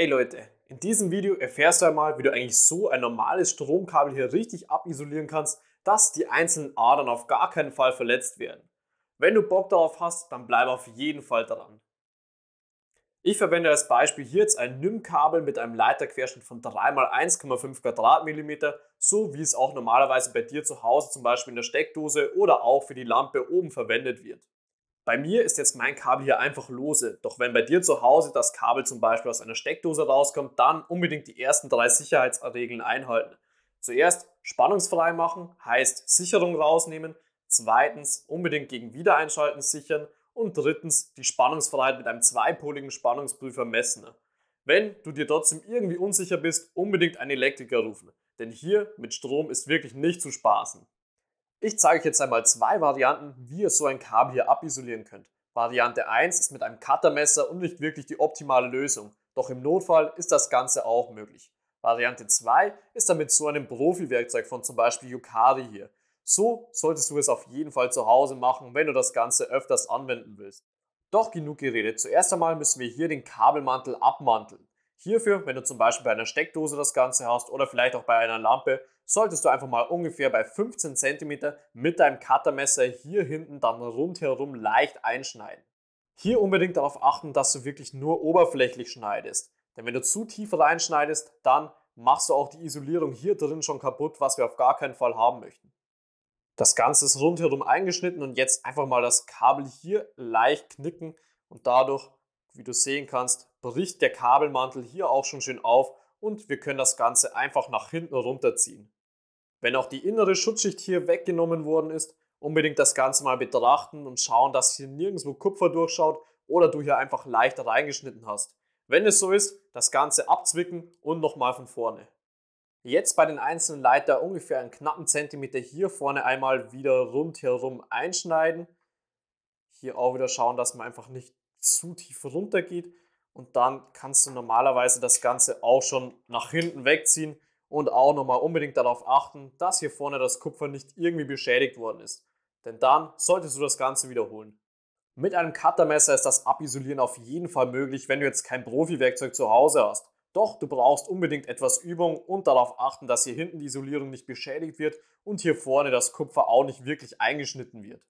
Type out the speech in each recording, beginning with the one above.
Hey Leute, in diesem Video erfährst du einmal, wie du eigentlich so ein normales Stromkabel hier richtig abisolieren kannst, dass die einzelnen Adern auf gar keinen Fall verletzt werden. Wenn du Bock darauf hast, dann bleib auf jeden Fall dran. Ich verwende als Beispiel hier jetzt ein NIM-Kabel mit einem Leiterquerschnitt von 3x1,5 Quadratmillimeter, so wie es auch normalerweise bei dir zu Hause zum Beispiel in der Steckdose oder auch für die Lampe oben verwendet wird. Bei mir ist jetzt mein Kabel hier einfach lose, doch wenn bei dir zu Hause das Kabel zum Beispiel aus einer Steckdose rauskommt, dann unbedingt die ersten drei Sicherheitsregeln einhalten. Zuerst spannungsfrei machen, heißt Sicherung rausnehmen, zweitens unbedingt gegen Wiedereinschalten sichern und drittens die Spannungsfreiheit mit einem zweipoligen Spannungsprüfer messen. Wenn du dir trotzdem irgendwie unsicher bist, unbedingt einen Elektriker rufen, denn hier mit Strom ist wirklich nicht zu spaßen. Ich zeige euch jetzt einmal zwei Varianten, wie ihr so ein Kabel hier abisolieren könnt. Variante 1 ist mit einem Cuttermesser und nicht wirklich die optimale Lösung, doch im Notfall ist das Ganze auch möglich. Variante 2 ist dann mit so einem Profi-Werkzeug von zum Beispiel Yukari hier. So solltest du es auf jeden Fall zu Hause machen, wenn du das Ganze öfters anwenden willst. Doch genug geredet, zuerst einmal müssen wir hier den Kabelmantel abmanteln. Hierfür, wenn du zum Beispiel bei einer Steckdose das Ganze hast oder vielleicht auch bei einer Lampe, solltest du einfach mal ungefähr bei 15 cm mit deinem Cuttermesser hier hinten dann rundherum leicht einschneiden. Hier unbedingt darauf achten, dass du wirklich nur oberflächlich schneidest. Denn wenn du zu tief reinschneidest, dann machst du auch die Isolierung hier drin schon kaputt, was wir auf gar keinen Fall haben möchten. Das Ganze ist rundherum eingeschnitten und jetzt einfach mal das Kabel hier leicht knicken und dadurch, wie du sehen kannst, bricht der Kabelmantel hier auch schon schön auf und wir können das Ganze einfach nach hinten runterziehen. Wenn auch die innere Schutzschicht hier weggenommen worden ist, unbedingt das Ganze mal betrachten und schauen, dass hier nirgendwo Kupfer durchschaut oder du hier einfach leichter reingeschnitten hast. Wenn es so ist, das Ganze abzwicken und nochmal von vorne. Jetzt bei den einzelnen Leiter ungefähr einen knappen Zentimeter hier vorne einmal wieder rundherum einschneiden. Hier auch wieder schauen, dass man einfach nicht zu tief runter geht und dann kannst du normalerweise das Ganze auch schon nach hinten wegziehen und auch nochmal unbedingt darauf achten, dass hier vorne das Kupfer nicht irgendwie beschädigt worden ist. Denn dann solltest du das Ganze wiederholen. Mit einem Cuttermesser ist das Abisolieren auf jeden Fall möglich, wenn du jetzt kein Profi-Werkzeug zu Hause hast. Doch du brauchst unbedingt etwas Übung und darauf achten, dass hier hinten die Isolierung nicht beschädigt wird und hier vorne das Kupfer auch nicht wirklich eingeschnitten wird.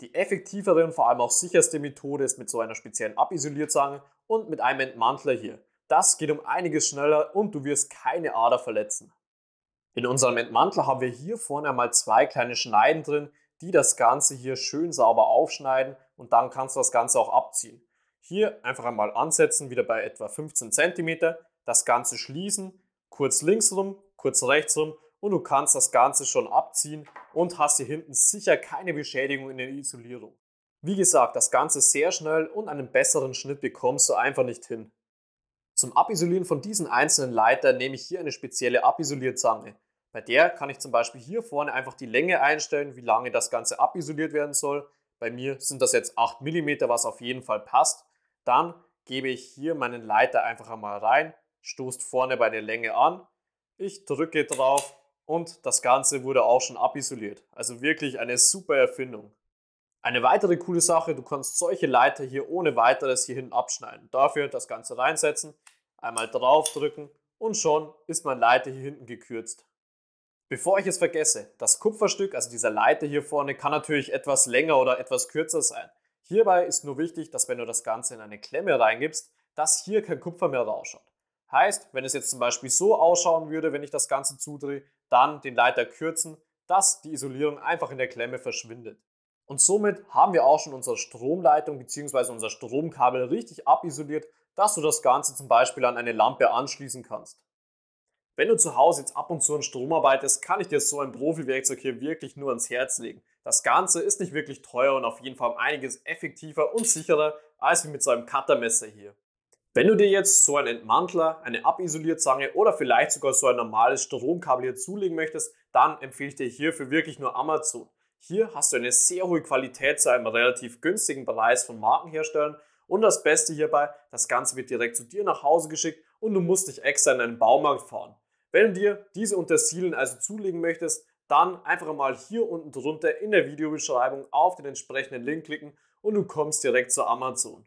Die effektivere und vor allem auch sicherste Methode ist mit so einer speziellen Abisolierzange und mit einem Entmantler hier. Das geht um einiges schneller und du wirst keine Ader verletzen. In unserem Entmantler haben wir hier vorne einmal zwei kleine Schneiden drin, die das Ganze hier schön sauber aufschneiden und dann kannst du das Ganze auch abziehen. Hier einfach einmal ansetzen, wieder bei etwa 15 cm, das Ganze schließen, kurz links rum, kurz rechts rum und du kannst das Ganze schon abziehen und hast hier hinten sicher keine Beschädigung in der Isolierung. Wie gesagt, das Ganze sehr schnell und einen besseren Schnitt bekommst du einfach nicht hin. Zum Abisolieren von diesen einzelnen Leitern nehme ich hier eine spezielle Abisolierzange. Bei der kann ich zum Beispiel hier vorne einfach die Länge einstellen, wie lange das Ganze abisoliert werden soll. Bei mir sind das jetzt 8 mm, was auf jeden Fall passt. Dann gebe ich hier meinen Leiter einfach einmal rein, stoßt vorne bei der Länge an. Ich drücke drauf und das Ganze wurde auch schon abisoliert. Also wirklich eine super Erfindung. Eine weitere coole Sache, du kannst solche Leiter hier ohne weiteres hier hinten abschneiden. Dafür das Ganze reinsetzen, einmal draufdrücken und schon ist mein Leiter hier hinten gekürzt. Bevor ich es vergesse, das Kupferstück, also dieser Leiter hier vorne, kann natürlich etwas länger oder etwas kürzer sein. Hierbei ist nur wichtig, dass wenn du das Ganze in eine Klemme reingibst, dass hier kein Kupfer mehr rausschaut. Heißt, wenn es jetzt zum Beispiel so ausschauen würde, wenn ich das Ganze zudrehe, dann den Leiter kürzen, dass die Isolierung einfach in der Klemme verschwindet. Und somit haben wir auch schon unsere Stromleitung bzw. unser Stromkabel richtig abisoliert, dass du das Ganze zum Beispiel an eine Lampe anschließen kannst. Wenn du zu Hause jetzt ab und zu an Strom arbeitest, kann ich dir so ein Profi-Werkzeug hier wirklich nur ans Herz legen. Das Ganze ist nicht wirklich teuer und auf jeden Fall einiges effektiver und sicherer als wie mit so einem Cuttermesser hier. Wenn du dir jetzt so einen Entmantler, eine Abisolierzange oder vielleicht sogar so ein normales Stromkabel hier zulegen möchtest, dann empfehle ich dir hierfür wirklich nur Amazon. Hier hast du eine sehr hohe Qualität zu einem relativ günstigen Preis von Markenherstellern und das Beste hierbei, das Ganze wird direkt zu dir nach Hause geschickt und du musst nicht extra in einen Baumarkt fahren. Wenn du dir diese Untersilien also zulegen möchtest, dann einfach mal hier unten drunter in der Videobeschreibung auf den entsprechenden Link klicken und du kommst direkt zu Amazon.